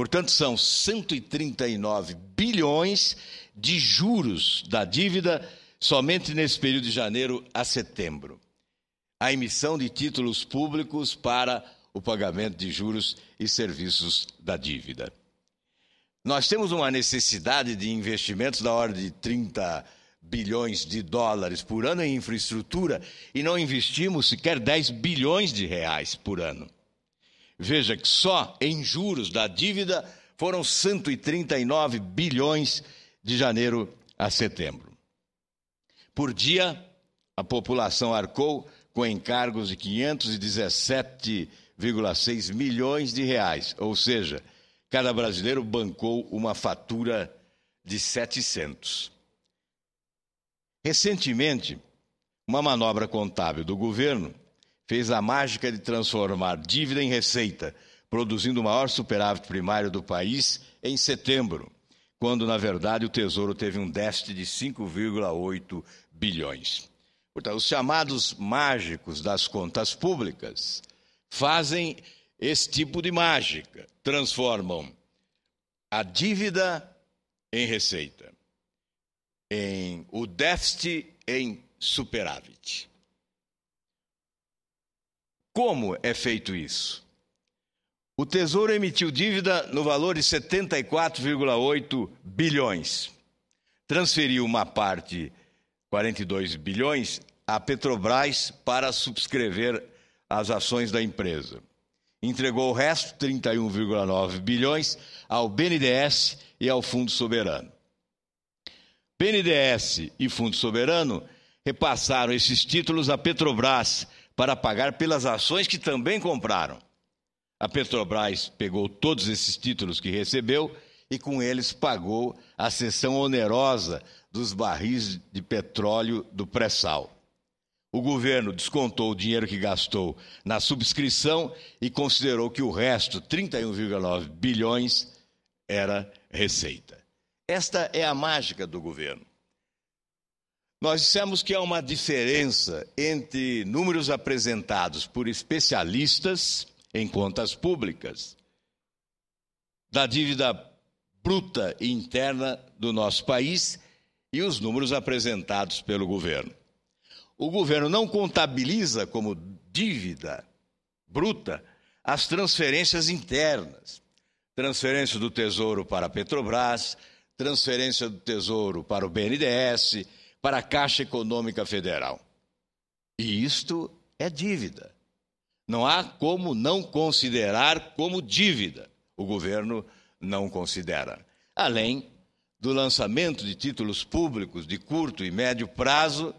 Portanto, são 139 bilhões de juros da dívida somente nesse período de janeiro a setembro. A emissão de títulos públicos para o pagamento de juros e serviços da dívida. Nós temos uma necessidade de investimentos da ordem de 30 bilhões de dólares por ano em infraestrutura e não investimos sequer 10 bilhões de reais por ano. Veja que só em juros da dívida foram 139 bilhões de janeiro a setembro. Por dia, a população arcou com encargos de 517,6 milhões de reais, ou seja, cada brasileiro bancou uma fatura de 700. Recentemente, uma manobra contábil do governo fez a mágica de transformar dívida em receita, produzindo o maior superávit primário do país em setembro, quando, na verdade, o Tesouro teve um déficit de 5,8 bilhões. Portanto, os chamados mágicos das contas públicas fazem esse tipo de mágica, transformam a dívida em receita, em o déficit em superávit. Como é feito isso? O Tesouro emitiu dívida no valor de 74,8 bilhões. Transferiu uma parte, 42 bilhões, à Petrobras para subscrever as ações da empresa. Entregou o resto, 31,9 bilhões, ao BNDES e ao Fundo Soberano. BNDES e Fundo Soberano repassaram esses títulos à Petrobras para pagar pelas ações que também compraram. A Petrobras pegou todos esses títulos que recebeu e com eles pagou a cessão onerosa dos barris de petróleo do pré-sal. O governo descontou o dinheiro que gastou na subscrição e considerou que o resto, 31,9 bilhões, era receita. Esta é a mágica do governo. Nós dissemos que há uma diferença entre números apresentados por especialistas em contas públicas da dívida bruta interna do nosso país e os números apresentados pelo governo. O governo não contabiliza como dívida bruta as transferências internas, transferência do Tesouro para a Petrobras, transferência do Tesouro para o BNDES, para a Caixa Econômica Federal. E isto é dívida. Não há como não considerar como dívida. O governo não considera. Além do lançamento de títulos públicos de curto e médio prazo,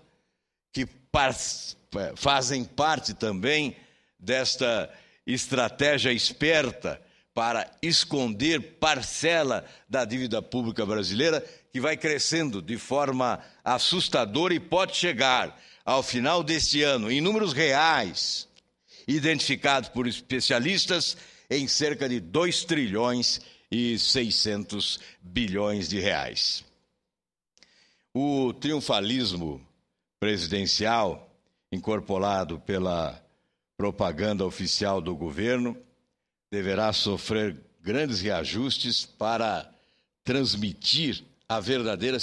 que par eh, fazem parte também desta estratégia esperta para esconder parcela da dívida pública brasileira que vai crescendo de forma assustadora e pode chegar ao final deste ano, em números reais, identificados por especialistas, em cerca de 2 trilhões e 600 bilhões de reais. O triunfalismo presidencial, incorporado pela propaganda oficial do governo, deverá sofrer grandes reajustes para transmitir a verdadeira